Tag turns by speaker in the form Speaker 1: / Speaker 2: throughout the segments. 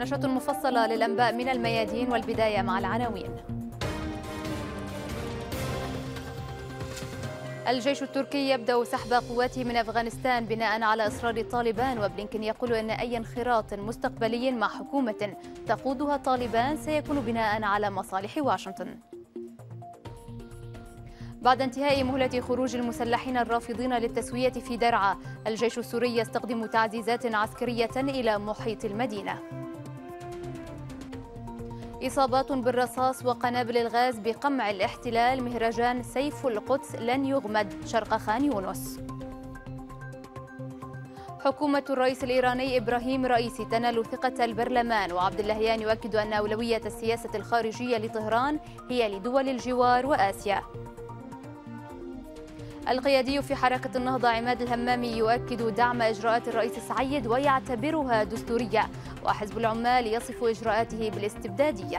Speaker 1: نشرة مفصلة للأنباء من الميادين والبداية مع العناوين الجيش التركي يبدأ سحب قواته من أفغانستان بناء على إصرار طالبان وبلينكن يقول أن أي انخراط مستقبلي مع حكومة تقودها طالبان سيكون بناء على مصالح واشنطن بعد انتهاء مهلة خروج المسلحين الرافضين للتسوية في درعا الجيش السوري يستخدم تعزيزات عسكرية إلى محيط المدينة إصابات بالرصاص وقنابل الغاز بقمع الاحتلال مهرجان سيف القدس لن يغمد شرق خان يونس حكومة الرئيس الإيراني إبراهيم رئيسي تنال ثقة البرلمان وعبد اللهيان يعني يؤكد أن أولوية السياسة الخارجية لطهران هي لدول الجوار وآسيا القيادي في حركة النهضة عماد الهمامي يؤكد دعم إجراءات الرئيس سعيد ويعتبرها دستورية وحزب العمال يصف إجراءاته بالاستبدادية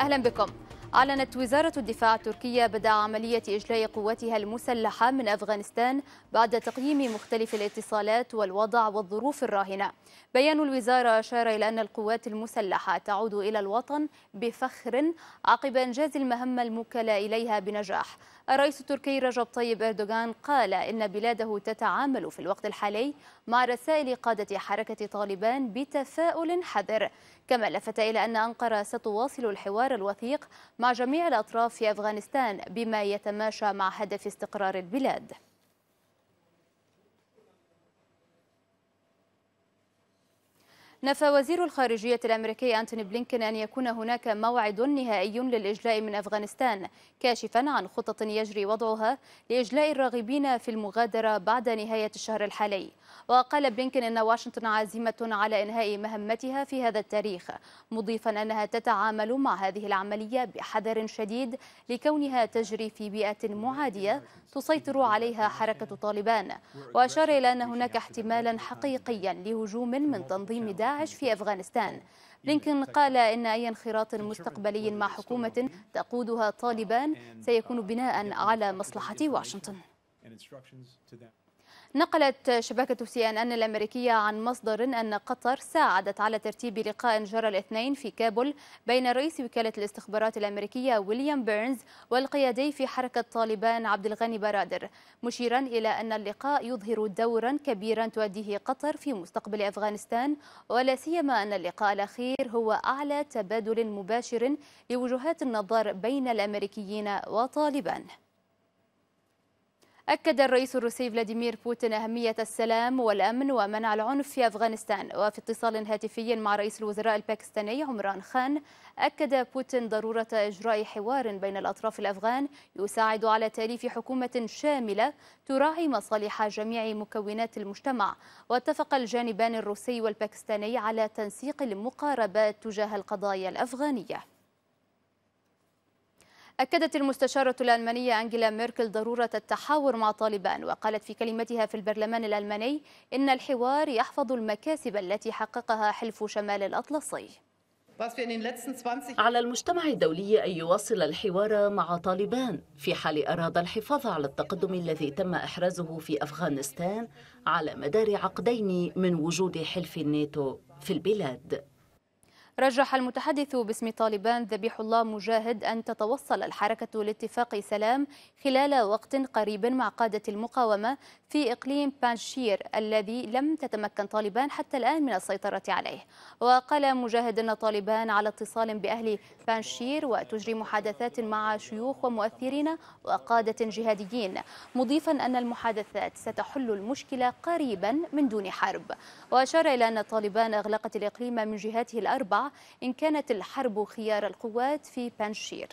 Speaker 1: أهلا بكم أعلنت وزارة الدفاع التركية بدء عملية إجلاء قواتها المسلحة من أفغانستان بعد تقييم مختلف الاتصالات والوضع والظروف الراهنة بيان الوزارة أشار إلى أن القوات المسلحة تعود إلى الوطن بفخر عقب إنجاز المهمة الموكلة إليها بنجاح الرئيس التركي رجب طيب إردوغان قال إن بلاده تتعامل في الوقت الحالي مع رسائل قادة حركة طالبان بتفاؤل حذر كما لفت إلى أن أنقرة ستواصل الحوار الوثيق مع جميع الأطراف في أفغانستان بما يتماشى مع هدف استقرار البلاد نفى وزير الخارجية الأمريكي أنتوني بلينكن أن يكون هناك موعد نهائي للإجلاء من أفغانستان كاشفا عن خطط يجري وضعها لإجلاء الراغبين في المغادرة بعد نهاية الشهر الحالي وقال بلينكن أن واشنطن عازمة على إنهاء مهمتها في هذا التاريخ مضيفا أنها تتعامل مع هذه العملية بحذر شديد لكونها تجري في بيئة معادية تسيطر عليها حركة طالبان وأشار إلى أن هناك احتمالا حقيقيا لهجوم من تنظيم داعش داعش في أفغانستان بلينكن قال إن أي انخراط مستقبلي مع حكومة تقودها طالبان سيكون بناء على مصلحة واشنطن نقلت شبكة سي ان ان الأمريكية عن مصدر أن قطر ساعدت على ترتيب لقاء جرى الاثنين في كابول بين رئيس وكالة الاستخبارات الأمريكية ويليام بيرنز والقيادي في حركة طالبان عبد الغني برادر مشيرا إلى أن اللقاء يظهر دورا كبيرا تؤديه قطر في مستقبل أفغانستان ولا سيما أن اللقاء الأخير هو أعلى تبادل مباشر لوجهات النظر بين الأمريكيين وطالبان أكد الرئيس الروسي فلاديمير بوتين أهمية السلام والأمن ومنع العنف في أفغانستان وفي اتصال هاتفي مع رئيس الوزراء الباكستاني عمران خان أكد بوتين ضرورة إجراء حوار بين الأطراف الأفغان يساعد على تأليف حكومة شاملة تراعي مصالح جميع مكونات المجتمع واتفق الجانبان الروسي والباكستاني على تنسيق المقاربات تجاه القضايا الأفغانية أكدت المستشارة الألمانية أنجيلا ميركل ضرورة التحاور مع طالبان وقالت في كلمتها في البرلمان الألماني إن الحوار يحفظ المكاسب التي حققها حلف شمال الأطلسي
Speaker 2: على المجتمع الدولي أن يواصل الحوار مع طالبان في حال أراد الحفاظ على التقدم الذي تم إحرازه في أفغانستان على مدار عقدين من وجود حلف الناتو في البلاد
Speaker 1: رجح المتحدث باسم طالبان ذبيح الله مجاهد أن تتوصل الحركة لاتفاق سلام خلال وقت قريب مع قادة المقاومة في إقليم بانشير الذي لم تتمكن طالبان حتى الآن من السيطرة عليه وقال مجاهد أن طالبان على اتصال بأهل بانشير وتجري محادثات مع شيوخ ومؤثرين وقادة جهاديين مضيفا أن المحادثات ستحل المشكلة قريبا من دون حرب وأشار إلى أن طالبان أغلقت الإقليم من جهاته الأربع إن كانت الحرب خيار القوات في بانشير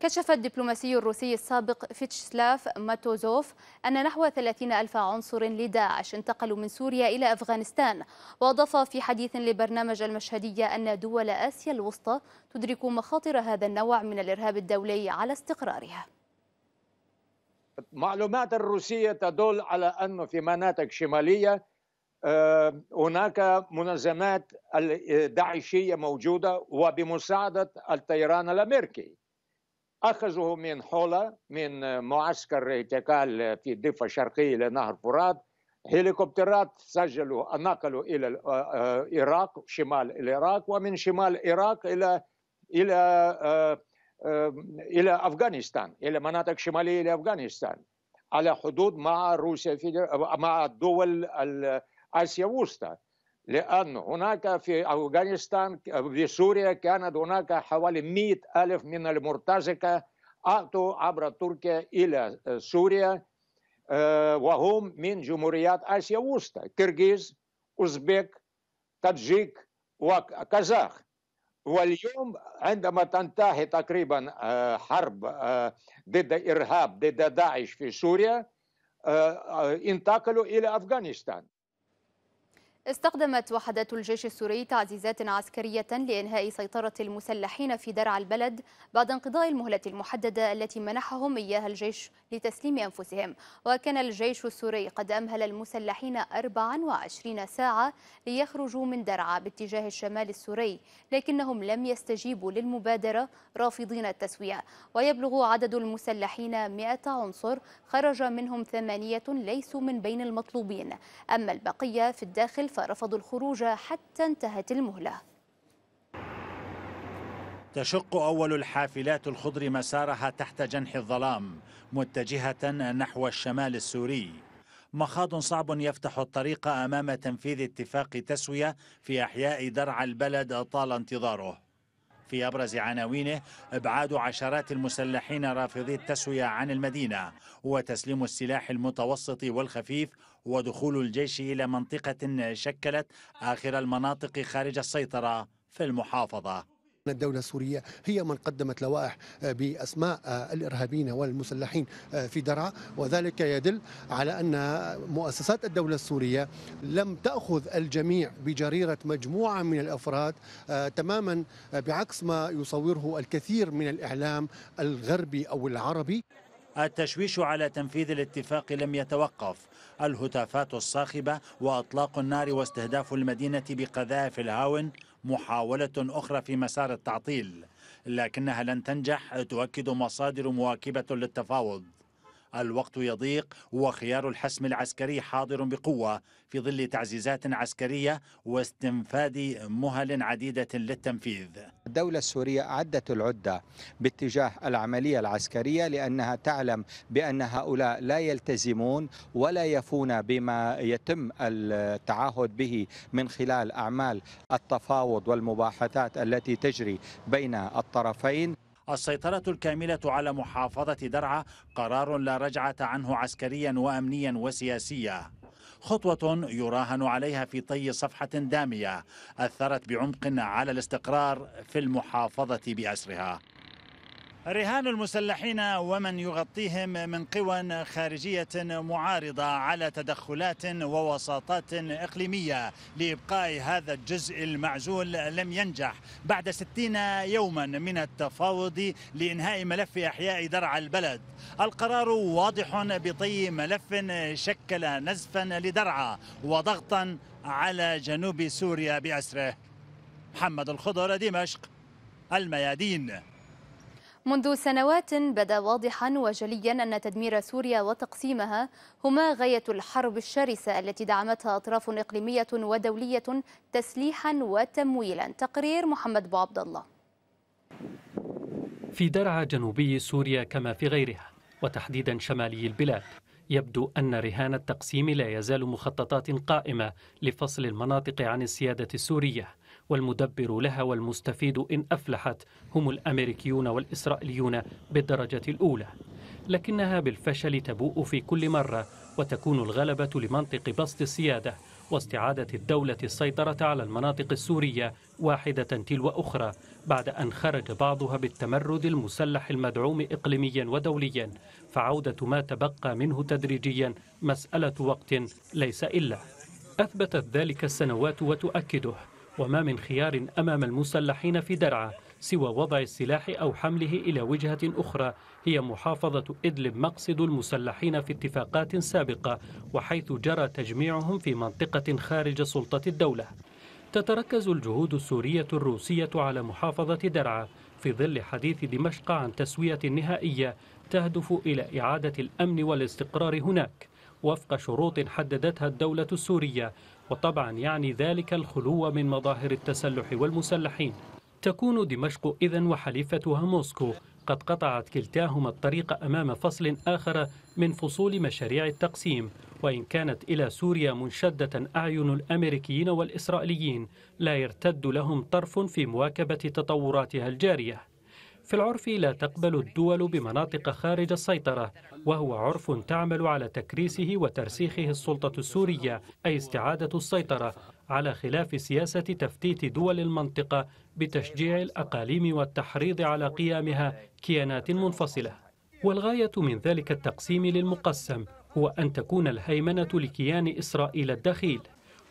Speaker 1: كشف الدبلوماسي الروسي السابق فيتشسلاف ماتوزوف أن نحو 30 ألف عنصر لداعش انتقلوا من سوريا إلى أفغانستان وأضاف في حديث لبرنامج المشهدية أن دول آسيا الوسطى تدرك مخاطر هذا النوع من الإرهاب الدولي على استقرارها
Speaker 3: معلومات الروسية تدل على أنه في مناطق شمالية آه، هناك منظمات داعشية موجودة وبمساعدة الطيران الأمريكي أخذه من حولة من معسكر اعتقال في الضفة الشرقية لنهر فرات هليكوبترات سجلوا نقلوا إلى العراق آه، آه، شمال العراق ومن شمال العراق إلى إلى إلى أفغانستان إلى مناطق شمالية لأفغانستان على حدود مع روسيا مع الدول آسيا الوسطى لأن هناك في أفغانستان في سوريا كانت هناك حوالي 100 ألف من المرتزقة اتوا عبر تركيا إلى سوريا وهم من جمهوريات آسيا الوسطى كرغيز أوزبك تاجيك وكازاخ واليوم عندما تنتهي تقريبا حرب ضد إرهاب ضد داعش في سوريا انتقلوا إلى أفغانستان
Speaker 1: استخدمت وحدات الجيش السوري تعزيزات عسكرية لإنهاء سيطرة المسلحين في درع البلد بعد انقضاء المهلة المحددة التي منحهم إياها الجيش لتسليم أنفسهم وكان الجيش السوري قد أمهل المسلحين 24 ساعة ليخرجوا من درعا باتجاه الشمال السوري لكنهم لم يستجيبوا للمبادرة رافضين التسوية ويبلغ عدد المسلحين 100 عنصر خرج منهم ثمانية ليسوا من بين المطلوبين أما البقية في الداخل فرفضوا الخروج حتى انتهت المهلة
Speaker 4: تشق أول الحافلات الخضر مسارها تحت جنح الظلام متجهة نحو الشمال السوري مخاض صعب يفتح الطريق أمام تنفيذ اتفاق تسوية في أحياء درعا البلد طال انتظاره في أبرز عناوينه إبعاد عشرات المسلحين رافضي التسوية عن المدينة وتسليم السلاح المتوسط والخفيف ودخول الجيش إلى منطقة شكلت آخر المناطق خارج السيطرة في المحافظة الدولة السورية هي من قدمت لوائح آه، بأسماء آه، الإرهابيين والمسلحين آه، في درعا وذلك يدل على أن مؤسسات الدولة السورية لم تأخذ الجميع بجريرة مجموعة من الأفراد تماما بعكس ما يصوره الكثير من الإعلام الغربي أو العربي التشويش على تنفيذ الاتفاق لم يتوقف الهتافات الصاخبة وأطلاق النار واستهداف المدينة بقذائف الهاون محاولة أخرى في مسار التعطيل لكنها لن تنجح تؤكد مصادر مواكبة للتفاوض الوقت يضيق وخيار الحسم العسكري حاضر بقوة في ظل تعزيزات عسكرية واستنفاد مهل عديدة
Speaker 3: للتنفيذ الدولة السورية أعدت العدة باتجاه العملية العسكرية لأنها تعلم بأن هؤلاء لا يلتزمون ولا يفون بما يتم التعهد به من خلال أعمال التفاوض والمباحثات التي تجري بين الطرفين السيطرة الكاملة على محافظة
Speaker 4: درعا قرار لا رجعة عنه عسكريا وأمنيا وسياسيا خطوة يراهن عليها في طي صفحة دامية أثرت بعمق على الاستقرار في المحافظة بأسرها رهان المسلحين ومن يغطيهم من قوى خارجية معارضة على تدخلات ووساطات إقليمية لإبقاء هذا الجزء المعزول لم ينجح بعد ستين يوما من التفاوض لإنهاء ملف إحياء درع البلد القرار واضح بطي ملف شكل نزفا لدرعا وضغطا على جنوب سوريا بأسره محمد الخضر دمشق الميادين
Speaker 1: منذ سنوات بدا واضحا وجليا أن تدمير سوريا وتقسيمها هما غاية الحرب الشرسة التي دعمتها أطراف إقليمية ودولية تسليحا وتمويلا تقرير محمد بو عبد الله
Speaker 5: في درعا جنوبي سوريا كما في غيرها وتحديدا شمالي البلاد يبدو أن رهان التقسيم لا يزال مخططات قائمة لفصل المناطق عن السيادة السورية والمدبر لها والمستفيد إن أفلحت هم الأمريكيون والإسرائيليون بالدرجة الأولى لكنها بالفشل تبوء في كل مرة وتكون الغلبة لمنطق بسط السيادة واستعادة الدولة السيطرة على المناطق السورية واحدة تلو أخرى بعد أن خرج بعضها بالتمرد المسلح المدعوم إقليميا ودوليا فعودة ما تبقى منه تدريجيا مسألة وقت ليس إلا أثبتت ذلك السنوات وتؤكده وما من خيار أمام المسلحين في درعا سوى وضع السلاح أو حمله إلى وجهة أخرى هي محافظة إدلب مقصد المسلحين في اتفاقات سابقة وحيث جرى تجميعهم في منطقة خارج سلطة الدولة تتركز الجهود السورية الروسية على محافظة درعا في ظل حديث دمشق عن تسوية نهائية تهدف إلى إعادة الأمن والاستقرار هناك وفق شروط حددتها الدولة السورية وطبعا يعني ذلك الخلو من مظاهر التسلح والمسلحين تكون دمشق إذا وحليفتها موسكو قد قطعت كلتاهما الطريق أمام فصل آخر من فصول مشاريع التقسيم وإن كانت إلى سوريا منشدة أعين الأمريكيين والإسرائيليين لا يرتد لهم طرف في مواكبة تطوراتها الجارية في العرف لا تقبل الدول بمناطق خارج السيطرة وهو عرف تعمل على تكريسه وترسيخه السلطة السورية أي استعادة السيطرة على خلاف سياسة تفتيت دول المنطقة بتشجيع الأقاليم والتحريض على قيامها كيانات منفصلة والغاية من ذلك التقسيم للمقسم هو أن تكون الهيمنة لكيان إسرائيل الدخيل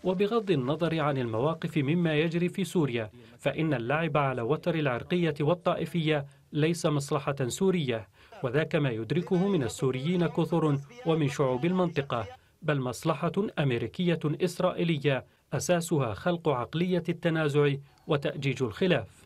Speaker 5: وبغض النظر عن المواقف مما يجري في سوريا فإن اللعب على وتر العرقية والطائفية ليس مصلحة سورية وذاك ما يدركه من السوريين كثر ومن شعوب المنطقة بل مصلحة أمريكية إسرائيلية أساسها خلق عقلية التنازع وتأجيج الخلاف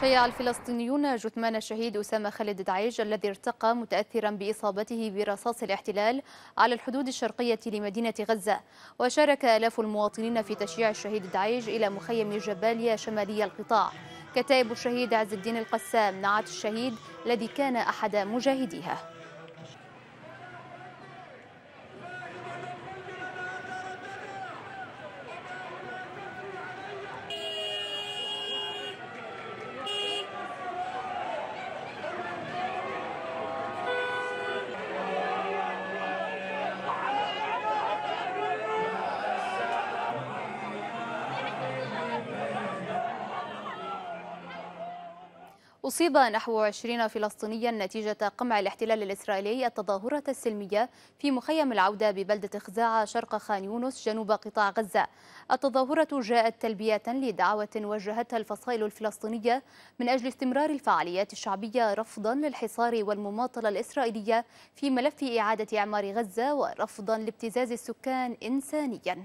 Speaker 1: شيع الفلسطينيون جثمان الشهيد أسامة خالد دعيج الذي ارتقى متأثرا بإصابته برصاص الاحتلال على الحدود الشرقية لمدينة غزة وشارك آلاف المواطنين في تشييع الشهيد دعيج إلى مخيم جباليا شمالي القطاع كتائب الشهيد عز الدين القسام نعت الشهيد الذي كان أحد مجاهديها أصيب نحو 20 فلسطينيا نتيجة قمع الاحتلال الإسرائيلي التظاهرة السلمية في مخيم العودة ببلدة خزاعة شرق خان يونس جنوب قطاع غزة التظاهرة جاءت تلبية لدعوة وجهتها الفصائل الفلسطينية من أجل استمرار الفعاليات الشعبية رفضا للحصار والمماطلة الإسرائيلية في ملف إعادة إعمار غزة ورفضا لابتزاز السكان إنسانياً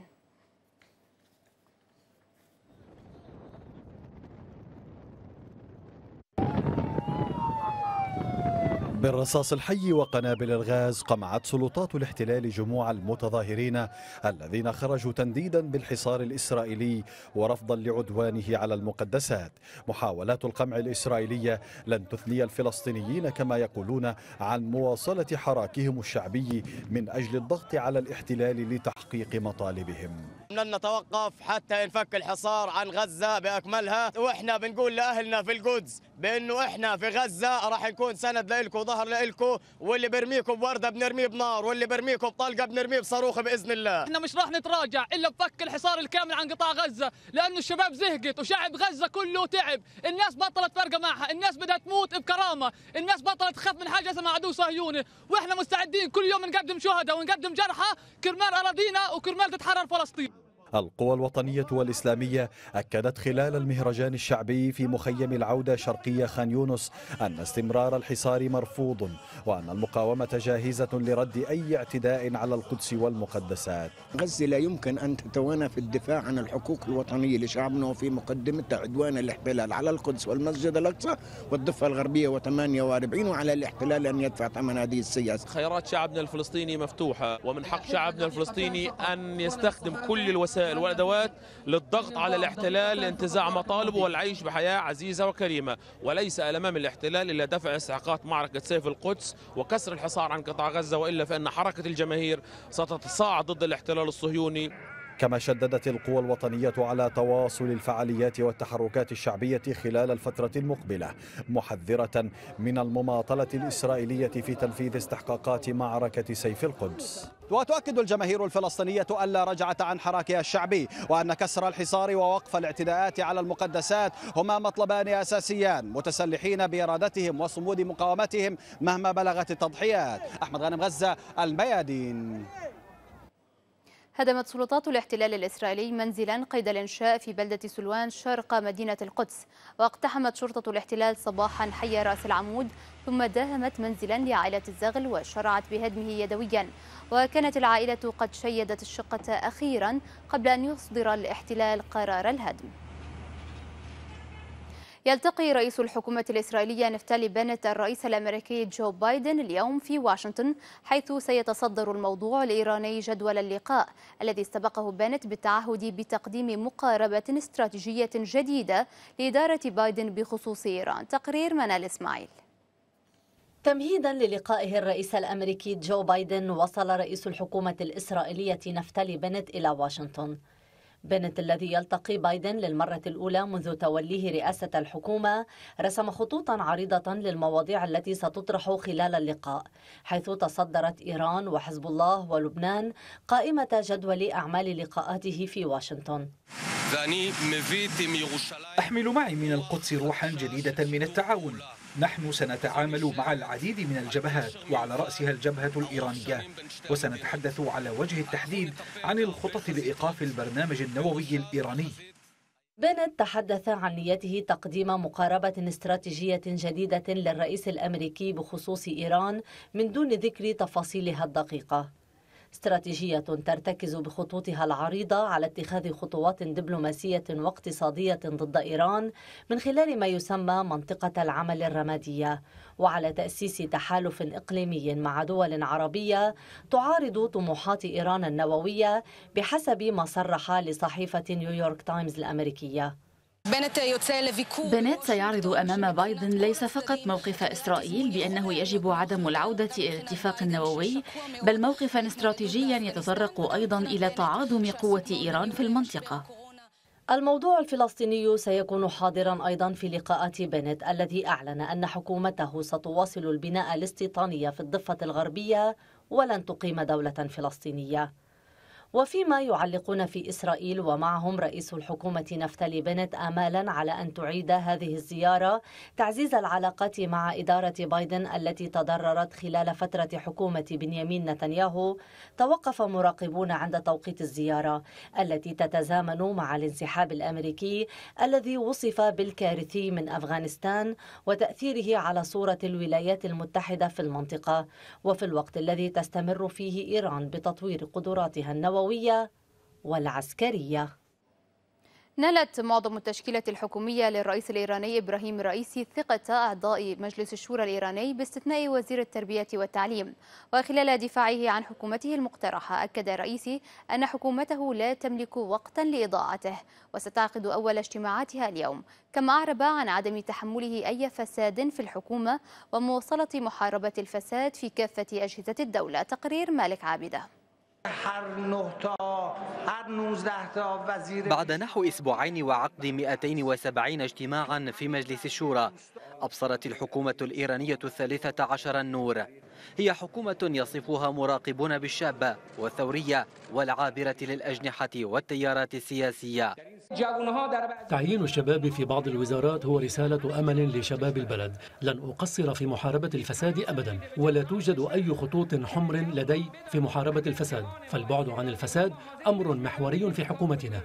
Speaker 6: بالرصاص الحي وقنابل الغاز قمعت سلطات الاحتلال جموع المتظاهرين الذين خرجوا تنديدا بالحصار الإسرائيلي ورفضا لعدوانه على المقدسات محاولات القمع الإسرائيلية لن تثني الفلسطينيين كما يقولون عن مواصلة حراكهم الشعبي من أجل الضغط على الاحتلال لتحقيق مطالبهم
Speaker 7: لن نتوقف حتى ينفك الحصار عن غزة بأكملها وإحنا بنقول لأهلنا في القدس بأنه إحنا في غزة راح نكون سند لكم ظهر لإلكو واللي برميكم بورده بنرميه بنار واللي برميكم بطلقه بنرميه بصاروخ باذن الله احنا
Speaker 8: مش راح نتراجع الا بفك الحصار الكامل عن قطاع غزه لانه الشباب زهقت وشعب غزه كله تعب الناس بطلت فارقه معها الناس بدها تموت بكرامه الناس بطلت تخاف من حاجه اسمها عدو صهيوني واحنا مستعدين كل يوم نقدم شهداء ونقدم جرحى كرمال اراضينا وكرمال تتحرر فلسطين
Speaker 6: القوى الوطنية والإسلامية أكدت خلال المهرجان الشعبي في مخيم العودة شرقية خان يونس أن استمرار الحصار مرفوض وأن المقاومة
Speaker 9: جاهزة لرد أي اعتداء على القدس والمقدسات غزة لا يمكن أن تتوانى في الدفاع عن الحقوق الوطنية لشعبنا وفي مقدمتها عدوان الاحتلال على القدس والمسجد الأقصى والضفة الغربية و48 وعلى الاحتلال أن يدفع ثمن هذه السياسة
Speaker 10: خيارات شعبنا الفلسطيني مفتوحة ومن حق شعبنا الفلسطيني أن يستخدم كل الوسائل والادوات للضغط على الاحتلال لانتزاع مطالبه والعيش بحياة عزيزة وكريمة وليس امام الاحتلال إلا دفع استحقاقات معركة سيف القدس وكسر الحصار عن قطاع غزة وإلا فإن حركة الجماهير ستتصاعد ضد الاحتلال الصهيوني
Speaker 6: كما شددت القوى الوطنية على تواصل الفعاليات والتحركات الشعبية خلال الفترة المقبلة محذرة من المماطلة الإسرائيلية في تنفيذ استحقاقات معركة سيف القدس وتؤكد الجماهير الفلسطينية ألا رجعة عن حراكها الشعبي وأن كسر الحصار ووقف الاعتداءات على المقدسات هما مطلبان أساسيان متسلحين بإرادتهم وصمود مقاومتهم مهما بلغت التضحيات أحمد غانم غزة الميادين
Speaker 1: هدمت سلطات الاحتلال الإسرائيلي منزلا قيد الإنشاء في بلدة سلوان شرق مدينة القدس واقتحمت شرطة الاحتلال صباحا حي رأس العمود ثم داهمت منزلا لعائلة الزغل وشرعت بهدمه يدويا وكانت العائلة قد شيدت الشقة أخيرا قبل أن يصدر الاحتلال قرار الهدم يلتقي رئيس الحكومة الإسرائيلية نفتالي بنت الرئيس الأمريكي جو بايدن اليوم في واشنطن حيث سيتصدر الموضوع الإيراني جدول اللقاء الذي استبقه بنت بالتعهد بتقديم مقاربة استراتيجية جديدة لإدارة بايدن بخصوص إيران تقرير منال إسماعيل
Speaker 2: تمهيدا للقائه الرئيس الامريكي جو بايدن وصل رئيس الحكومه الاسرائيليه نفتالي بنت الى واشنطن بنت الذي يلتقي بايدن للمرة الأولى منذ توليه رئاسة الحكومة رسم خطوطا عريضة للمواضيع التي ستطرح خلال اللقاء حيث تصدرت إيران وحزب الله ولبنان قائمة جدول أعمال لقاءاته في واشنطن أحمل معي من القدس روحا جديدة من التعاون نحن سنتعامل مع العديد من الجبهات
Speaker 3: وعلى رأسها
Speaker 11: الجبهة الإيرانية وسنتحدث على وجه التحديد عن الخطط لإيقاف البرنامج النووي الإيراني
Speaker 2: بنت تحدث عن نيته تقديم مقاربة استراتيجية جديدة للرئيس الأمريكي بخصوص إيران من دون ذكر تفاصيلها الدقيقة استراتيجية ترتكز بخطوطها العريضة على اتخاذ خطوات دبلوماسية واقتصادية ضد إيران من خلال ما يسمى منطقة العمل الرمادية وعلى تأسيس تحالف إقليمي مع دول عربية تعارض طموحات إيران النووية بحسب ما صرح لصحيفة نيويورك تايمز الأمريكية
Speaker 1: بنت
Speaker 2: سيعرض أمام بايدن ليس فقط موقف إسرائيل بأنه يجب عدم العودة إلى اتفاق نووي بل موقفا استراتيجيا يتطرق أيضا إلى تعاظم قوة إيران في المنطقة الموضوع الفلسطيني سيكون حاضرا أيضا في لقاءات بنت الذي أعلن أن حكومته ستواصل البناء الاستيطاني في الضفة الغربية ولن تقيم دولة فلسطينية وفيما يعلقون في إسرائيل ومعهم رئيس الحكومة نفتالي بنت آمالا على أن تعيد هذه الزيارة تعزيز العلاقات مع إدارة بايدن التي تضررت خلال فترة حكومة بنيامين نتنياهو توقف مراقبون عند توقيت الزيارة التي تتزامن مع الانسحاب الأمريكي الذي وصف بالكارثي من أفغانستان وتأثيره على صورة الولايات المتحدة في المنطقة وفي الوقت الذي تستمر فيه إيران بتطوير قدراتها النووية النووية والعسكرية
Speaker 1: نالت معظم التشكيلة الحكومية للرئيس الإيراني إبراهيم رئيسي ثقة أعضاء مجلس الشورى الإيراني باستثناء وزير التربية والتعليم وخلال دفاعه عن حكومته المقترحة أكد رئيسي أن حكومته لا تملك وقتا لإضاعته وستعقد أول اجتماعاتها اليوم كما أعرب عن عدم تحمله أي فساد في الحكومة ومواصلة محاربة الفساد في كافة أجهزة الدولة تقرير مالك عابده
Speaker 11: بعد نحو أسبوعين وعقد 270 اجتماعا في مجلس الشورى أبصرت الحكومة الإيرانية الثالثة عشر النور هي حكومة يصفها مراقبون بالشابة والثورية والعابرة للأجنحة والتيارات السياسية
Speaker 5: تعيين الشباب في بعض الوزارات هو رسالة أمل لشباب البلد لن أقصر في محاربة الفساد أبدا ولا توجد أي خطوط حمر لدي في محاربة الفساد فالبعد عن الفساد أمر محوري في حكومتنا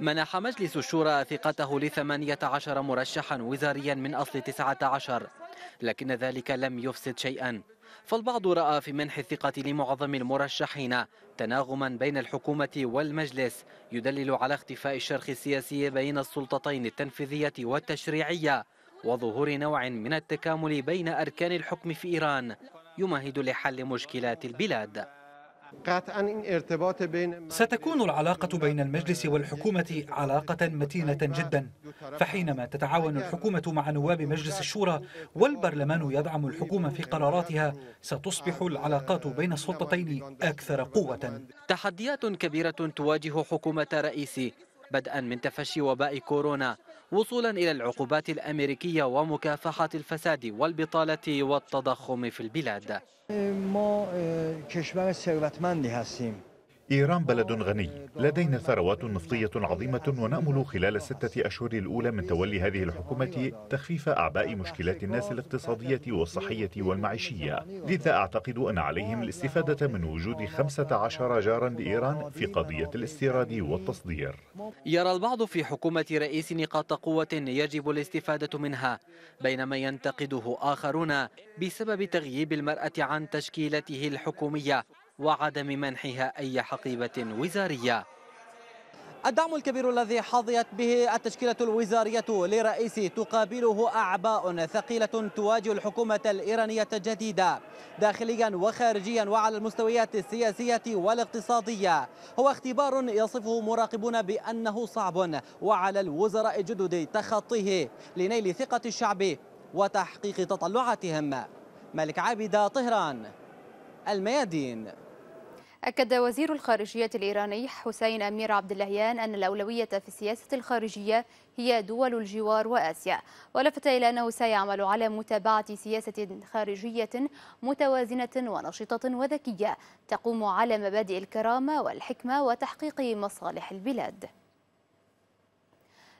Speaker 11: منح مجلس الشورى ثقته لثمانية عشر مرشحا وزاريا من أصل تسعة عشر لكن ذلك لم يفسد شيئا فالبعض رأى في منح الثقة لمعظم المرشحين تناغما بين الحكومة والمجلس يدلل على اختفاء الشرخ السياسي بين السلطتين التنفيذية والتشريعية وظهور نوع من التكامل بين أركان الحكم في إيران يمهد لحل مشكلات البلاد ستكون العلاقة بين المجلس والحكومة علاقة متينة جدا فحينما تتعاون الحكومة مع نواب مجلس الشورى والبرلمان يدعم الحكومة في قراراتها ستصبح العلاقات بين السلطتين أكثر قوة تحديات كبيرة تواجه حكومة رئيسي بدءا من تفشي وباء كورونا وصولا إلى العقوبات الأمريكية ومكافحة الفساد والبطالة والتضخم في البلاد
Speaker 4: إيه، ما إيه، إيران بلد غني لدينا ثروات نفطية عظيمة ونأمل خلال الستة أشهر الأولى من تولي هذه الحكومة تخفيف أعباء مشكلات الناس الاقتصادية والصحية والمعيشية لذا أعتقد أن عليهم الاستفادة من وجود 15 جارا لإيران في قضية الاستيراد والتصدير
Speaker 11: يرى البعض في حكومة رئيس نقاط قوة يجب الاستفادة منها بينما ينتقده آخرون بسبب تغييب المرأة عن تشكيلته الحكومية وعدم منحها أي حقيبة وزارية الدعم الكبير الذي حظيت به التشكيلة الوزارية لرئيس تقابله أعباء ثقيلة تواجه الحكومة الإيرانية الجديدة داخليا وخارجيا وعلى المستويات السياسية والاقتصادية هو اختبار يصفه مراقبون بأنه صعب وعلى الوزراء الجدد تخطيه لنيل ثقة الشعب وتحقيق تطلعاتهم ملك عابد طهران الميادين
Speaker 1: أكد وزير الخارجية الإيراني حسين أمير عبد اللهيان أن الأولوية في السياسة الخارجية هي دول الجوار وآسيا ولفت إلى أنه سيعمل على متابعة سياسة خارجية متوازنة ونشطة وذكية تقوم على مبادئ الكرامة والحكمة وتحقيق مصالح البلاد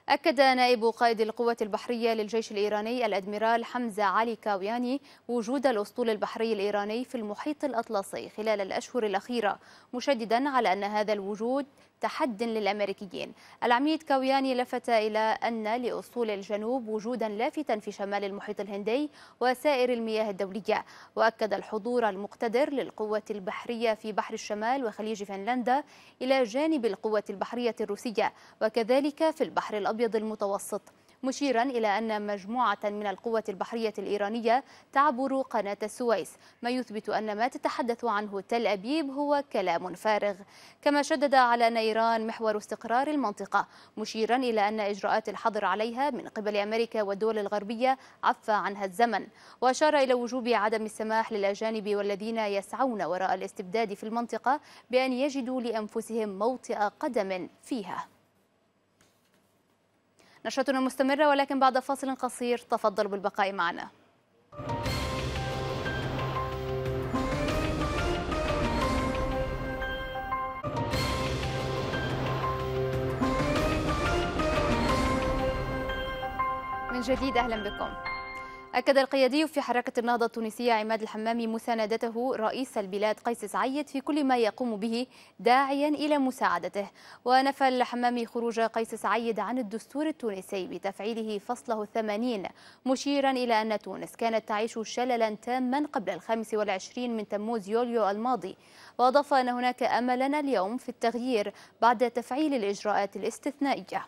Speaker 1: أكد نائب قائد القوة البحرية للجيش الإيراني الأدميرال حمزة علي كاوياني وجود الأسطول البحري الإيراني في المحيط الأطلسي خلال الأشهر الأخيرة مشددا على أن هذا الوجود تحد للأمريكيين العميد كاوياني لفت إلى أن لأصول الجنوب وجودا لافتا في شمال المحيط الهندي وسائر المياه الدولية وأكد الحضور المقتدر للقوة البحرية في بحر الشمال وخليج فنلندا إلى جانب القوة البحرية الروسية وكذلك في البحر الأبيض المتوسط مشيرا إلى أن مجموعة من القوة البحرية الإيرانية تعبر قناة السويس ما يثبت أن ما تتحدث عنه تل أبيب هو كلام فارغ كما شدد على أن إيران محور استقرار المنطقة مشيرا إلى أن إجراءات الحظر عليها من قبل أمريكا والدول الغربية عفى عنها الزمن وأشار إلى وجوب عدم السماح للأجانب والذين يسعون وراء الاستبداد في المنطقة بأن يجدوا لأنفسهم موطئ قدم فيها نشرتنا مستمرة ولكن بعد فاصل قصير تفضل بالبقاء معنا من جديد أهلا بكم أكد القيادي في حركة النهضة التونسية عماد الحمامي مساندته رئيس البلاد قيس سعيد في كل ما يقوم به داعيا إلى مساعدته ونفى الحمامي خروج قيس سعيد عن الدستور التونسي بتفعيله فصله الثمانين مشيرا إلى أن تونس كانت تعيش شللا تاما قبل الخامس والعشرين من تموز يوليو الماضي وأضاف أن هناك أملنا اليوم في التغيير بعد تفعيل الإجراءات الاستثنائية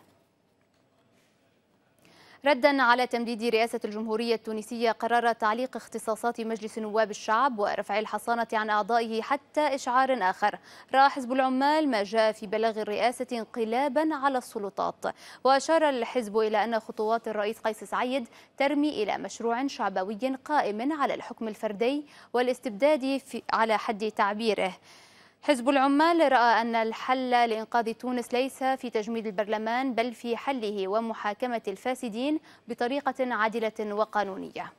Speaker 1: ردا على تمديد رئاسة الجمهورية التونسية قرار تعليق اختصاصات مجلس نواب الشعب ورفع الحصانة عن أعضائه حتى إشعار آخر رأى حزب العمال ما جاء في بلاغ الرئاسة انقلابا على السلطات وأشار الحزب إلى أن خطوات الرئيس قيس سعيد ترمي إلى مشروع شعبوي قائم على الحكم الفردي والاستبداد على حد تعبيره حزب العمال رأى أن الحل لإنقاذ تونس ليس في تجميد البرلمان بل في حله ومحاكمة الفاسدين بطريقة عادلة وقانونية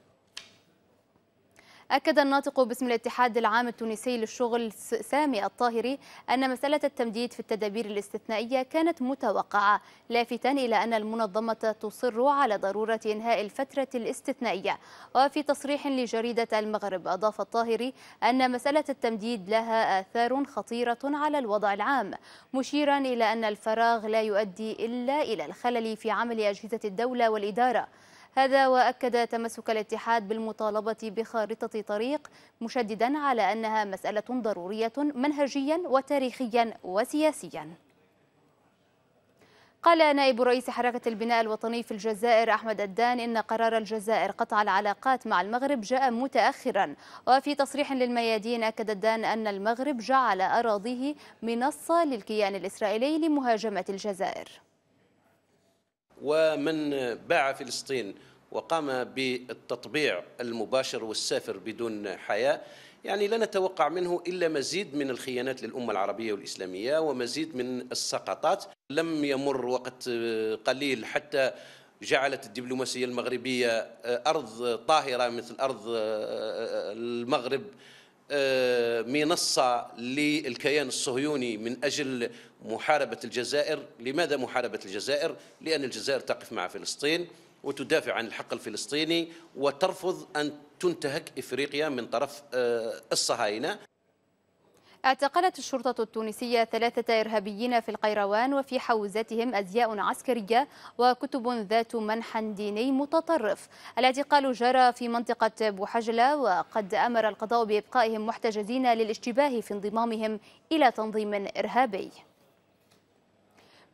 Speaker 1: أكد الناطق باسم الاتحاد العام التونسي للشغل سامي الطاهري أن مسألة التمديد في التدابير الاستثنائية كانت متوقعة لافتا إلى أن المنظمة تصر على ضرورة إنهاء الفترة الاستثنائية وفي تصريح لجريدة المغرب أضاف الطاهري أن مسألة التمديد لها آثار خطيرة على الوضع العام مشيرا إلى أن الفراغ لا يؤدي إلا إلى الخلل في عمل أجهزة الدولة والإدارة هذا وأكد تمسك الاتحاد بالمطالبة بخارطة طريق مشددا على أنها مسألة ضرورية منهجيا وتاريخيا وسياسيا قال نائب رئيس حركة البناء الوطني في الجزائر أحمد الدان إن قرار الجزائر قطع العلاقات مع المغرب جاء متأخرا وفي تصريح للميادين أكد الدان أن المغرب جعل أراضيه منصة للكيان الإسرائيلي لمهاجمة الجزائر
Speaker 9: ومن باع فلسطين وقام بالتطبيع المباشر والسافر بدون حياة يعني لا نتوقع منه الا مزيد من الخيانات للامه العربيه والاسلاميه ومزيد من السقطات لم يمر وقت قليل حتى جعلت الدبلوماسيه المغربيه ارض طاهره مثل ارض المغرب آه، منصة للكيان الصهيوني من أجل محاربة الجزائر لماذا محاربة الجزائر؟ لأن الجزائر تقف مع فلسطين وتدافع عن الحق الفلسطيني وترفض أن تنتهك إفريقيا من طرف آه، الصهاينة
Speaker 1: اعتقلت الشرطة التونسية ثلاثة إرهابيين في القيروان وفي حوزتهم أزياء عسكرية وكتب ذات منحى ديني متطرف الاعتقال جرى في منطقة بوحجلة وقد أمر القضاء بإبقائهم محتجزين للاشتباه في انضمامهم إلى تنظيم إرهابي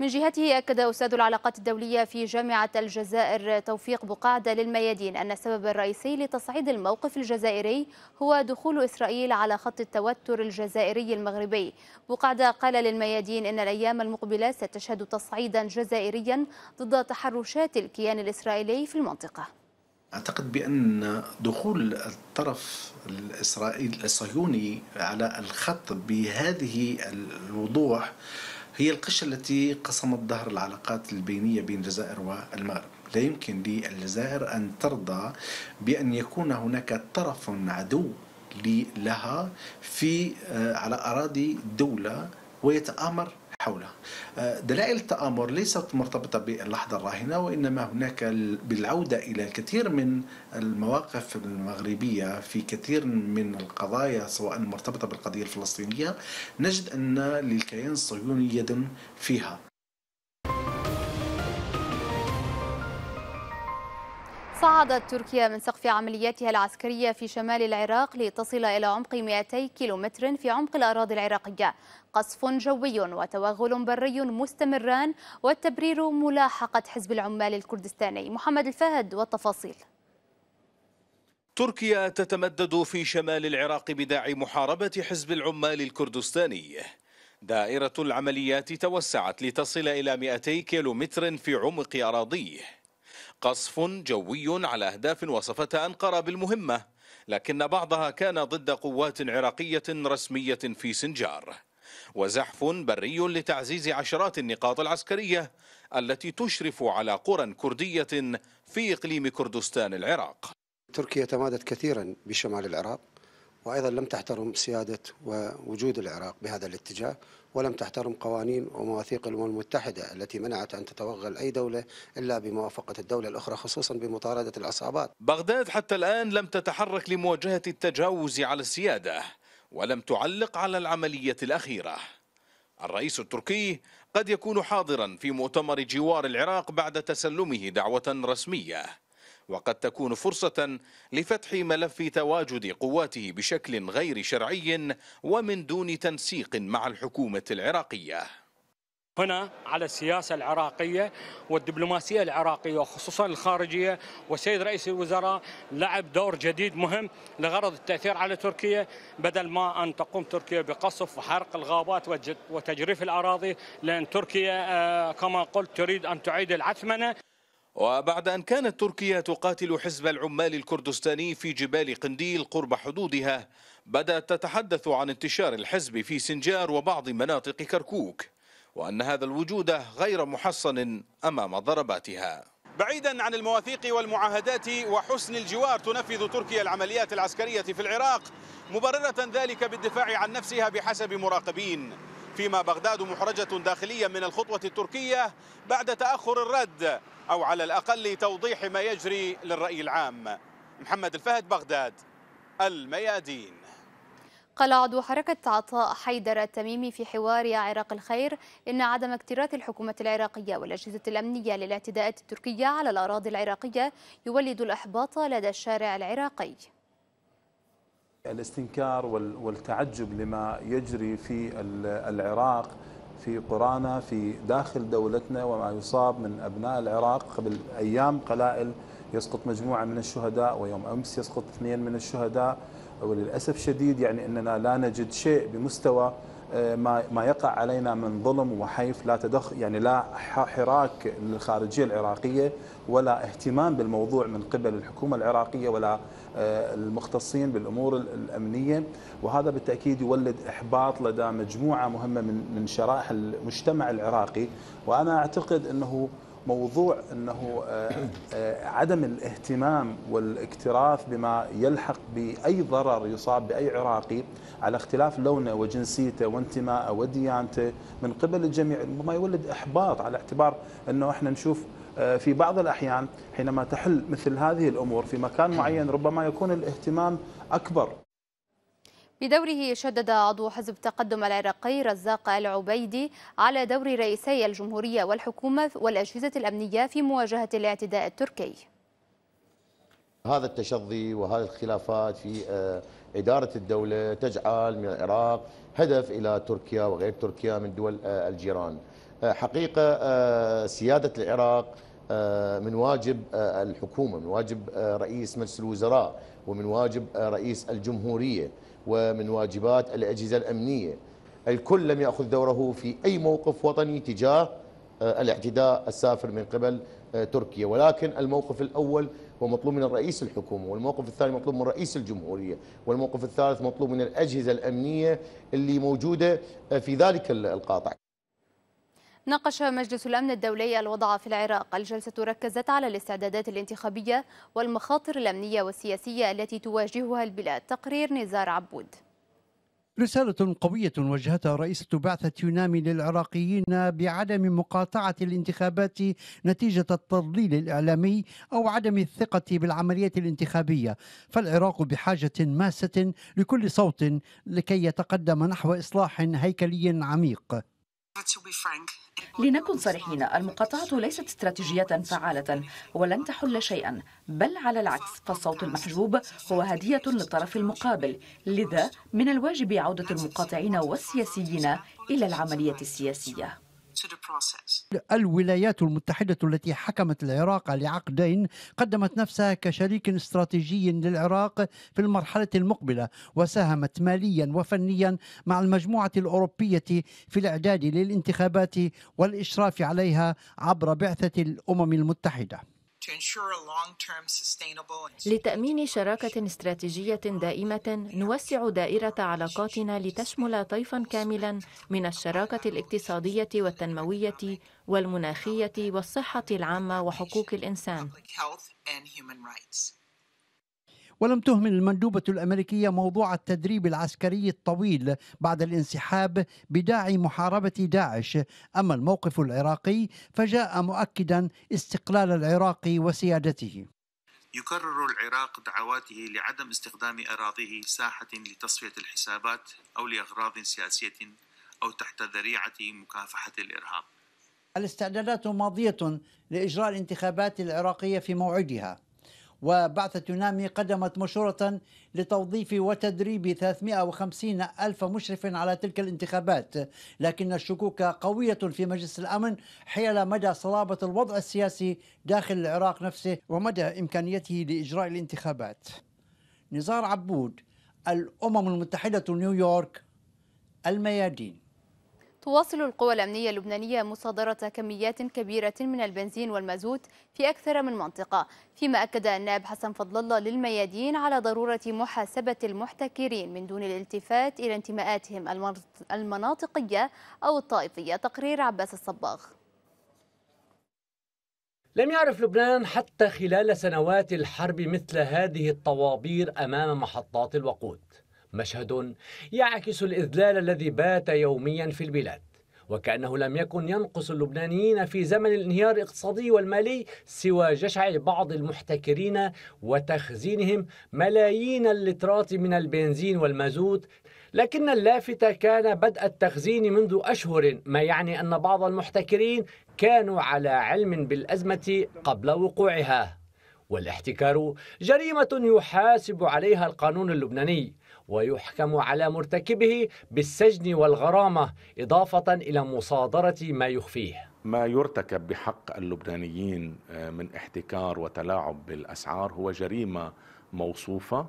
Speaker 1: من جهته أكد أستاذ العلاقات الدولية في جامعة الجزائر توفيق بقعدة للميادين أن السبب الرئيسي لتصعيد الموقف الجزائري هو دخول إسرائيل على خط التوتر الجزائري المغربي بقعدة قال للميادين أن الأيام المقبلة ستشهد تصعيدا جزائريا ضد تحرشات الكيان الإسرائيلي في المنطقة
Speaker 9: أعتقد بأن دخول الطرف الإسرائيلي الصهيوني على الخط بهذه الوضوح هي القشة التي قصمت ظهر العلاقات البينية بين الجزائر والمغرب لا يمكن للجزائر أن ترضى بأن يكون هناك طرف عدو لها في آه، على أراضي دولة ويتآمر حوله آه، دلائل التآمر ليست مرتبطة باللحظة الراهنة وإنما هناك بالعودة إلى كثير من المواقف المغربية في كثير من القضايا سواء مرتبطة بالقضية الفلسطينية نجد أن للكيان الصهيوني يد فيها
Speaker 1: صعدت تركيا من سقف عملياتها العسكرية في شمال العراق لتصل إلى عمق 200 كيلومتر في عمق الأراضي العراقية قصف جوي وتوغل بري مستمران والتبرير ملاحقة حزب العمال الكردستاني محمد الفهد والتفاصيل
Speaker 9: تركيا تتمدد في شمال العراق بداعي محاربة حزب العمال الكردستاني دائرة العمليات توسعت لتصل إلى 200 كيلومتر في عمق أراضيه قصف جوي على أهداف وصفتها أنقرة بالمهمة لكن بعضها كان ضد قوات عراقية رسمية في سنجار وزحف بري لتعزيز عشرات النقاط العسكرية التي تشرف على قرى كردية في إقليم كردستان
Speaker 12: العراق تركيا تمادت كثيرا بشمال العراق وأيضا لم تحترم سيادة ووجود العراق بهذا الاتجاه ولم تحترم قوانين ومواثيق الامم المتحده التي منعت ان تتوغل اي دوله الا بموافقه الدوله الاخرى خصوصا بمطارده العصابات.
Speaker 9: بغداد حتى الان لم تتحرك لمواجهه التجاوز على السياده ولم تعلق على العمليه الاخيره. الرئيس التركي قد يكون حاضرا في مؤتمر جوار العراق بعد تسلمه دعوه رسميه. وقد تكون فرصة لفتح ملف تواجد قواته بشكل غير شرعي ومن دون تنسيق مع الحكومة العراقية هنا على
Speaker 5: السياسة العراقية والدبلوماسية العراقية وخصوصا الخارجية والسيد رئيس الوزراء لعب دور جديد مهم لغرض التأثير على تركيا بدل ما أن تقوم تركيا بقصف وحرق الغابات وتجريف الأراضي لأن تركيا آه، كما قلت تريد أن تعيد العثمنة وبعد أن كانت تركيا تقاتل
Speaker 9: حزب العمال الكردستاني في جبال قنديل قرب حدودها بدأت تتحدث عن انتشار الحزب في سنجار وبعض مناطق كركوك وأن هذا الوجود غير محصن أمام ضرباتها بعيدا عن المواثيق والمعاهدات وحسن الجوار تنفذ تركيا العمليات العسكرية في العراق مبررة ذلك بالدفاع عن نفسها بحسب مراقبين فيما بغداد محرجة داخليا من الخطوة التركية بعد تأخر الرد أو على الأقل توضيح ما يجري للرأي العام محمد الفهد بغداد الميادين
Speaker 1: قال عضو حركة عطاء حيدر التميمي في حوار عراق الخير إن عدم اكتراث الحكومة العراقية والأجهزة الأمنية للاعتداءات التركية على الأراضي العراقية يولد الإحباط لدى الشارع العراقي
Speaker 10: الاستنكار والتعجب لما يجري في العراق في قرانا في داخل دولتنا وما يصاب من أبناء العراق قبل أيام قلائل يسقط مجموعة من الشهداء ويوم أمس يسقط اثنين من الشهداء وللأسف شديد يعني أننا لا نجد شيء بمستوى آه، ما ما يقع علينا من ظلم وحيف لا تدخل يعني لا حراك للخارجيه العراقيه ولا اهتمام بالموضوع من قبل الحكومه العراقيه ولا آه، المختصين بالامور الامنيه وهذا بالتاكيد يولد احباط لدى مجموعه مهمه من من شرائح المجتمع العراقي وانا اعتقد انه موضوع انه آه، آه، عدم الاهتمام والاكتراث بما يلحق باي ضرر يصاب باي عراقي على اختلاف لونه وجنسيته وانتمائه وديانته من قبل الجميع ربما يولد احباط على اعتبار انه احنا نشوف آه، في بعض الاحيان حينما تحل مثل هذه الامور في مكان معين ربما يكون الاهتمام اكبر
Speaker 1: بدوره شدد عضو حزب التقدم العراقي رزاق العبيدي على دور رئيسي الجمهورية والحكومة والأجهزة الأمنية في مواجهة الاعتداء التركي
Speaker 9: هذا التشظي وهذه الخلافات في آه، إدارة الدولة تجعل من العراق هدف إلى تركيا وغير تركيا من دول آه، الجيران آه، حقيقة سيادة العراق من واجب الحكومة من واجب رئيس مجلس الوزراء ومن واجب رئيس الجمهورية ومن واجبات الأجهزة الأمنية الكل لم يأخذ دوره في أي موقف وطني تجاه آه، الاعتداء السافر من قبل آه، تركيا ولكن الموقف الأول هو مطلوب من الرئيس الحكومة والموقف الثاني مطلوب من رئيس الجمهورية والموقف الثالث مطلوب من الأجهزة الأمنية اللي موجودة آه، في ذلك القاطع
Speaker 1: ناقش مجلس الأمن الدولي الوضع في العراق الجلسة ركزت على الاستعدادات الانتخابية والمخاطر الأمنية والسياسية التي تواجهها البلاد تقرير نزار عبود
Speaker 12: رسالة قوية وجهتها رئيسة بعثة يونامي للعراقيين بعدم مقاطعة الانتخابات نتيجة التضليل الإعلامي أو عدم الثقة بالعملية الانتخابية فالعراق بحاجة ماسة لكل صوت لكي يتقدم نحو إصلاح هيكلي عميق
Speaker 7: لنكن صريحين المقاطعة ليست استراتيجية فعالة ولن تحل شيئا بل على العكس فالصوت المحجوب هو هدية للطرف المقابل لذا من الواجب عودة المقاطعين والسياسيين إلى العملية السياسية
Speaker 12: الولايات المتحدة التي حكمت العراق لعقدين قدمت نفسها كشريك استراتيجي للعراق في المرحلة المقبلة وساهمت ماليا وفنيا مع المجموعة الأوروبية في الإعداد للانتخابات والإشراف عليها عبر بعثة الأمم المتحدة
Speaker 1: لتأمين شراكة استراتيجية دائمة نوسع دائرة علاقاتنا لتشمل طيفا كاملا من الشراكة الاقتصادية والتنموية
Speaker 2: والمناخية والصحة العامة وحقوق الإنسان.
Speaker 12: ولم تهمل المندوبة الأمريكية موضوع التدريب العسكري الطويل بعد الانسحاب بداعي محاربة داعش أما الموقف العراقي فجاء مؤكدا استقلال العراق وسيادته
Speaker 10: يكرر العراق دعواته لعدم استخدام أراضيه ساحة لتصفية الحسابات أو لأغراض سياسية أو تحت ذريعة مكافحة الإرهاب
Speaker 12: الاستعدادات ماضية لإجراء الانتخابات العراقية في موعدها وبعثة يونامي قدمت مشورة لتوظيف وتدريب 350 ألف مشرف على تلك الانتخابات لكن الشكوك قوية في مجلس الأمن حيال مدى صلابة الوضع السياسي داخل العراق نفسه ومدى إمكانيته لإجراء الانتخابات نزار عبود الأمم المتحدة نيويورك الميادين
Speaker 1: تواصل القوى الأمنية اللبنانية مصادرة كميات كبيرة من البنزين والمازوت في أكثر من منطقة فيما أكد النائب حسن فضل الله للميادين على ضرورة محاسبة المحتكرين من دون الالتفات إلى انتماءاتهم المناطقية أو الطائفية تقرير عباس الصباغ
Speaker 8: لم يعرف لبنان حتى خلال سنوات الحرب مثل هذه الطوابير أمام محطات الوقود مشهد يعكس الإذلال الذي بات يوميا في البلاد وكأنه لم يكن ينقص اللبنانيين في زمن الانهيار الاقتصادي والمالي سوى جشع بعض المحتكرين وتخزينهم ملايين اللترات من البنزين والمازوت لكن اللافت كان بدء التخزين منذ أشهر ما يعني أن بعض المحتكرين كانوا على علم بالأزمة قبل وقوعها والاحتكار جريمة يحاسب عليها القانون اللبناني ويحكم على مرتكبه بالسجن والغرامة إضافة إلى مصادرة ما يخفيه ما
Speaker 9: يرتكب بحق اللبنانيين آه، من احتكار وتلاعب بالأسعار هو جريمة موصوفة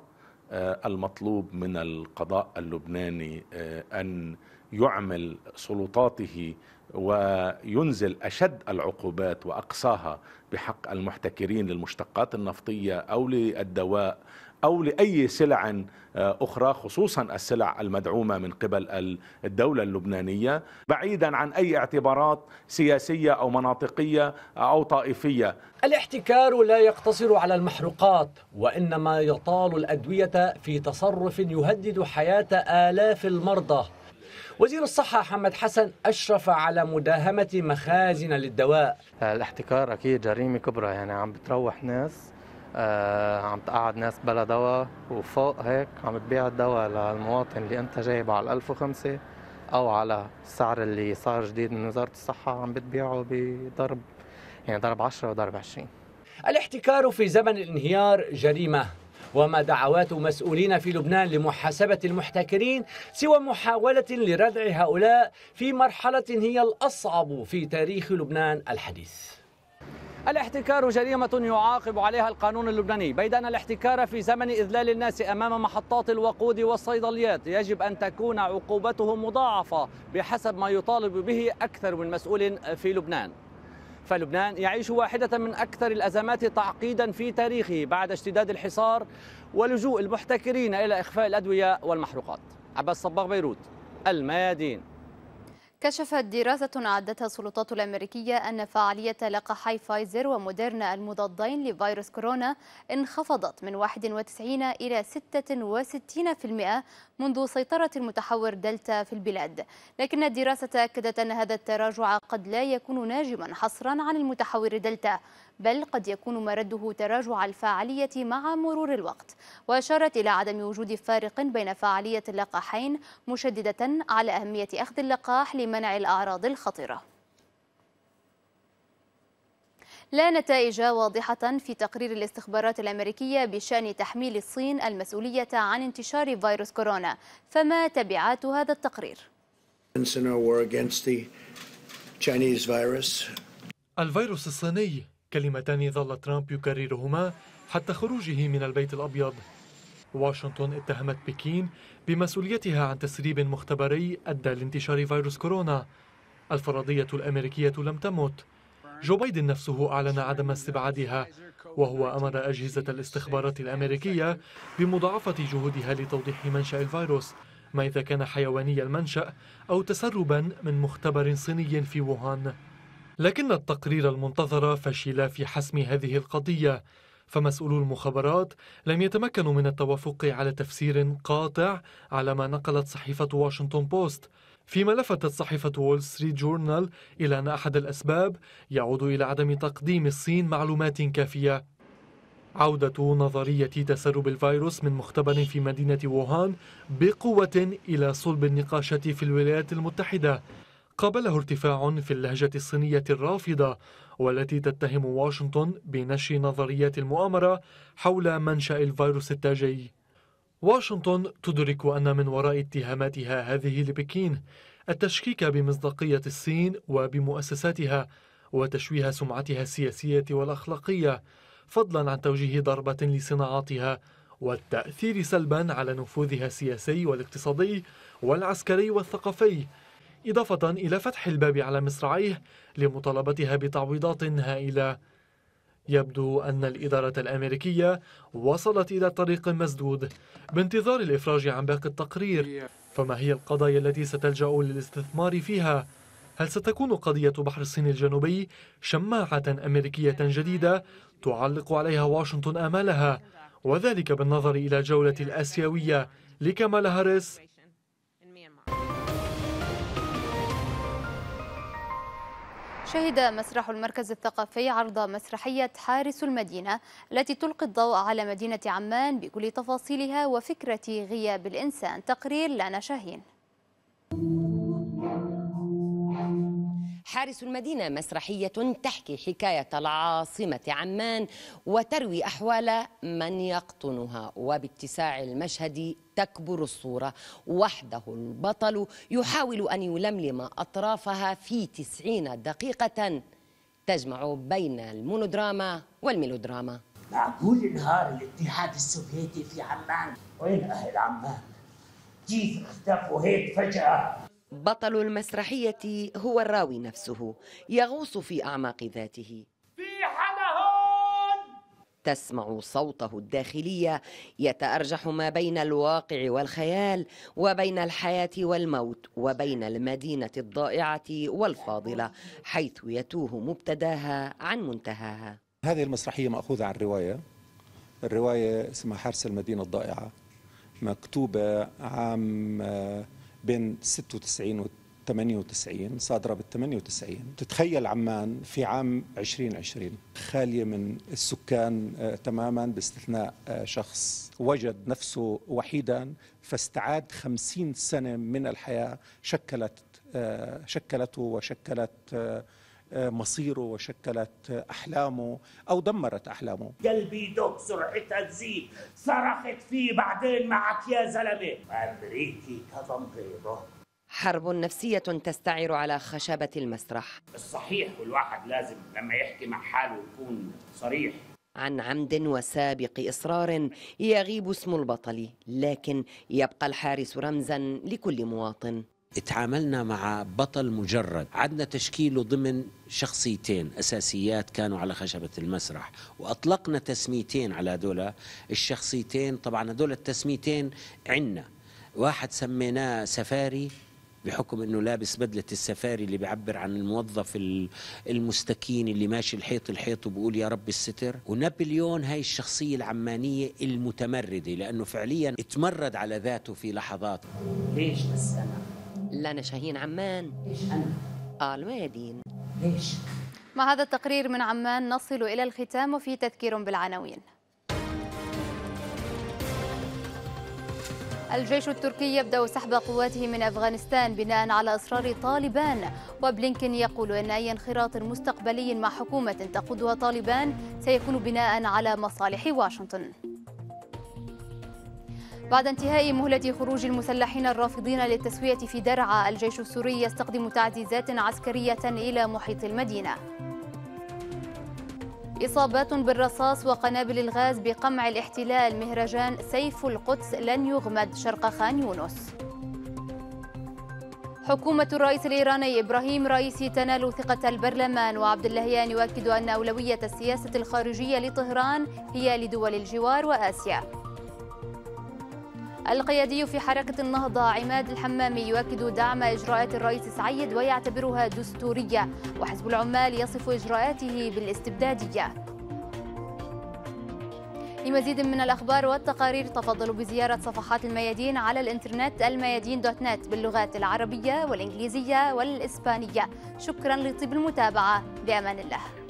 Speaker 9: آه، المطلوب من القضاء اللبناني آه، أن يعمل سلطاته وينزل اشد العقوبات واقصاها بحق المحتكرين للمشتقات النفطيه او للدواء أو لأي سلع آه، أخرى خصوصا السلع المدعومة من قبل الدولة اللبنانية بعيدا عن أي اعتبارات سياسية أو
Speaker 8: مناطقية أو طائفية الاحتكار لا يقتصر على المحروقات وإنما يطال الأدوية في تصرف يهدد حياة آلاف المرضى وزير الصحة حمد حسن أشرف على مداهمة مخازن للدواء الاحتكار أكيد جريمة كبرى يعني عم بتروح ناس آه،
Speaker 11: عم تقعد ناس بلا دواء وفوق هيك عم تبيع الدواء للمواطن اللي انت جايبه على 1005 او على السعر اللي صار جديد من وزاره الصحه عم بتبيعه بضرب يعني ضرب 10 وضرب 20
Speaker 8: الاحتكار في زمن الانهيار جريمه وما دعوات مسؤولين في لبنان لمحاسبة المحتكرين سوى محاولة لردع هؤلاء في مرحلة هي الأصعب في تاريخ لبنان الحديث الاحتكار جريمة يعاقب عليها القانون اللبناني بيد أن الاحتكار في زمن إذلال الناس أمام محطات الوقود والصيدليات يجب أن تكون عقوبته مضاعفة بحسب ما يطالب به أكثر من مسؤول في لبنان فلبنان يعيش واحدة من أكثر الأزمات تعقيدا في تاريخه بعد اشتداد الحصار ولجوء المحتكرين إلى إخفاء الأدوية والمحروقات عباس صباغ بيروت الميادين
Speaker 1: كشفت دراسة أعدتها السلطات الأمريكية أن فعالية لقاحي فايزر وموديرنا المضادين لفيروس كورونا انخفضت من 91 إلى 66% منذ سيطرة المتحور دلتا في البلاد لكن الدراسة أكدت أن هذا التراجع قد لا يكون ناجما حصرا عن المتحور دلتا بل قد يكون مرده تراجع الفاعلية مع مرور الوقت وأشارت إلى عدم وجود فارق بين فاعلية اللقاحين مشددة على أهمية أخذ اللقاح لمنع الأعراض الخطيرة لا نتائج واضحة في تقرير الاستخبارات الأمريكية بشأن تحميل الصين المسؤولية عن انتشار فيروس كورونا فما تبعات هذا التقرير؟
Speaker 13: الفيروس الصيني كلمتان ظل ترامب يكررهما حتى خروجه من البيت الأبيض واشنطن اتهمت بكين بمسؤوليتها عن تسريب مختبري أدى لانتشار فيروس كورونا الفرضية الأمريكية لم تمت جو بايدن نفسه أعلن عدم استبعادها وهو أمر أجهزة الاستخبارات الأمريكية بمضاعفة جهودها لتوضيح منشأ الفيروس ما إذا كان حيواني المنشأ أو تسربا من مختبر صيني في ووهان لكن التقرير المنتظر فشل في حسم هذه القضية فمسؤولو المخابرات لم يتمكنوا من التوافق على تفسير قاطع على ما نقلت صحيفة واشنطن بوست فيما لفتت صحيفة وول ستريت جورنال إلى أن أحد الأسباب يعود إلى عدم تقديم الصين معلومات كافية عودة نظرية تسرب الفيروس من مختبر في مدينة ووهان بقوة إلى صلب النقاشات في الولايات المتحدة قابله ارتفاع في اللهجة الصينية الرافضة والتي تتهم واشنطن بنشر نظريات المؤامرة حول منشأ الفيروس التاجي واشنطن تدرك أن من وراء اتهاماتها هذه لبكين التشكيك بمصداقية الصين وبمؤسساتها وتشويه سمعتها السياسية والأخلاقية فضلا عن توجيه ضربة لصناعاتها والتأثير سلبا على نفوذها السياسي والاقتصادي والعسكري والثقافي إضافة إلى فتح الباب على مصراعيه لمطالبتها بتعويضات هائلة يبدو أن الإدارة الأمريكية وصلت إلى طريق مسدود بانتظار الإفراج عن باقي التقرير فما هي القضايا التي ستلجأ للاستثمار فيها؟ هل ستكون قضية بحر الصين الجنوبي شماعة أمريكية جديدة تعلق عليها واشنطن آمالها وذلك بالنظر إلى جولة الآسيوية لكمال هاريس
Speaker 1: شهد مسرح المركز الثقافي عرض مسرحية حارس المدينة التي تلقي الضوء على مدينة عمان بكل تفاصيلها وفكرة غياب الإنسان تقرير لنا شاهين
Speaker 7: حارس المدينة مسرحية تحكي حكاية العاصمة عمان وتروي أحوال من يقطنها وباتساع المشهد تكبر الصورة وحده البطل يحاول أن يلملم أطرافها في تسعين دقيقة تجمع بين المونودراما والميلودراما
Speaker 2: معقول انهار
Speaker 8: الاتحاد السوفيتي في عمان وين أهل عمان كيف اختفوا هيك
Speaker 4: فجأة
Speaker 7: بطل المسرحية هو الراوي نفسه يغوص في أعماق ذاته
Speaker 8: في حدا هون
Speaker 7: تسمع صوته الداخلية يتأرجح ما بين الواقع والخيال وبين الحياة والموت وبين المدينة الضائعة والفاضلة حيث يتوه مبتداها عن منتهاها
Speaker 3: هذه المسرحية مأخوذة عن رواية الرواية اسمها حارس المدينة الضائعة مكتوبة عام بين 96 و 98 صادرة بال 98 تتخيل عمان في عام 2020 خالية من السكان آه، تماما باستثناء آه، شخص وجد نفسه وحيدا فاستعاد 50 سنة من الحياة شكلت آه، شكلته وشكلت مصيره وشكلت أحلامه أو دمرت أحلامه
Speaker 4: قلبي دق سرعتها تزيد صرخت فيه بعدين معك يا زلمة أمريكي كظم
Speaker 8: بيضة
Speaker 7: حرب نفسية تستعر على خشبة المسرح
Speaker 8: الصحيح والواحد لازم لما يحكي مع حاله يكون صريح
Speaker 7: عن عمد وسابق إصرار يغيب اسم البطل لكن يبقى الحارس رمزا لكل مواطن
Speaker 8: تعاملنا مع بطل مجرد عدنا تشكيله ضمن شخصيتين أساسيات كانوا على خشبة المسرح وأطلقنا تسميتين على دولة الشخصيتين طبعا دولة التسميتين عنا واحد سميناه سفاري بحكم انه لابس بدله السفاري اللي بيعبر عن الموظف المستكين اللي ماشي الحيط الحيط وبقول يا رب الستر ونابليون هاي الشخصيه العمانيه
Speaker 7: المتمرده لانه فعليا اتمرد على ذاته في لحظات ليش بس انا لنا شاهين عمان ليش أنا؟ قال آه، الميادين ليش؟
Speaker 1: مع هذا التقرير من عمان نصل إلى الختام وفي تذكير بالعناوين الجيش التركي يبدأ سحب قواته من أفغانستان بناء على إصرار طالبان وبلينكن يقول أن أي انخراط مستقبلي مع حكومة تقودها طالبان سيكون بناء على مصالح واشنطن بعد انتهاء مهلة خروج المسلحين الرافضين للتسوية في درعا الجيش السوري يستخدم تعزيزات عسكرية إلى محيط المدينة إصابات بالرصاص وقنابل الغاز بقمع الاحتلال مهرجان سيف القدس لن يغمد شرق خان يونس حكومة الرئيس الإيراني إبراهيم رئيسي تنال ثقة البرلمان وعبد اللهيان يؤكد أن أولوية السياسة الخارجية لطهران هي لدول الجوار وآسيا القيادي في حركة النهضة عماد الحمامي يؤكد دعم إجراءات الرئيس سعيد ويعتبرها دستورية وحزب العمال يصف إجراءاته بالاستبدادية لمزيد من الأخبار والتقارير تفضلوا بزيارة صفحات الميادين على الإنترنت الميادين دوت نت باللغات العربية والإنجليزية والإسبانية شكرا لطيب المتابعة بأمان الله